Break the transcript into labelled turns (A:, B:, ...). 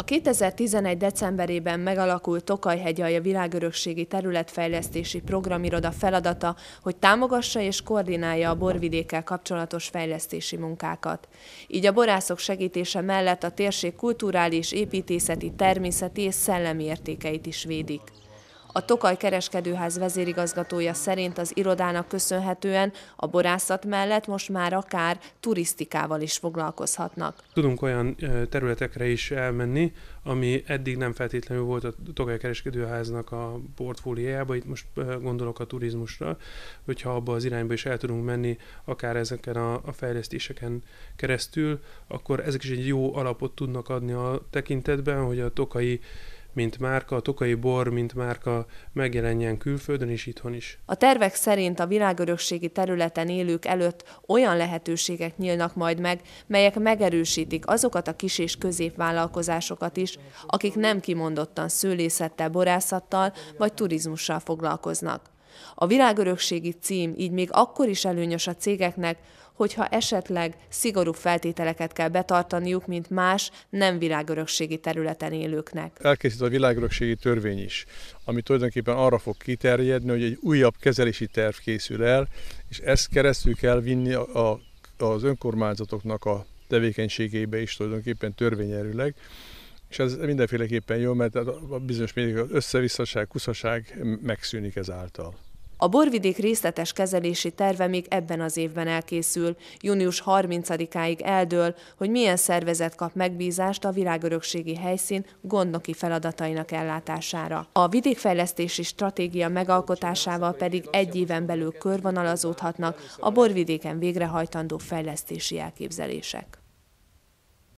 A: A 2011. decemberében megalakult Tokajhegyalja világörökségi területfejlesztési programiroda feladata, hogy támogassa és koordinálja a borvidékkel kapcsolatos fejlesztési munkákat. Így a borászok segítése mellett a térség kulturális, építészeti, természeti és szellemi értékeit is védik. A Tokaj kereskedőház vezérigazgatója szerint az irodának köszönhetően a borászat mellett most már akár turisztikával is foglalkozhatnak.
B: Tudunk olyan területekre is elmenni, ami eddig nem feltétlenül volt a Tokaj kereskedőháznak a portfóliájában, itt most gondolok a turizmusra, hogyha abba az irányba is el tudunk menni, akár ezeken a, a fejlesztéseken keresztül, akkor ezek is egy jó alapot tudnak adni a tekintetben, hogy a Tokai mint márka, a tokai bor, mint márka megjelenjen külföldön és itthon is.
A: A tervek szerint a világörökségi területen élők előtt olyan lehetőségek nyílnak majd meg, melyek megerősítik azokat a kis és középvállalkozásokat is, akik nem kimondottan szőlészettel, borászattal vagy turizmussal foglalkoznak. A világörökségi cím így még akkor is előnyös a cégeknek, hogyha esetleg szigorú feltételeket kell betartaniuk, mint más nem világörökségi területen élőknek.
C: Elkészít a világörökségi törvény is, ami tulajdonképpen arra fog kiterjedni, hogy egy újabb kezelési terv készül el, és ezt keresztül kell vinni a, a, az önkormányzatoknak a tevékenységébe is tulajdonképpen törvényerőleg, és ez mindenféleképpen jó, mert a bizonyos mértékig az összevisszaság, kuszaság megszűnik ezáltal.
A: A borvidék részletes kezelési terve még ebben az évben elkészül. Június 30-áig eldől, hogy milyen szervezet kap megbízást a világörökségi helyszín gondnoki feladatainak ellátására. A vidékfejlesztési stratégia megalkotásával pedig egy éven belül körvonalazódhatnak a borvidéken végrehajtandó fejlesztési elképzelések.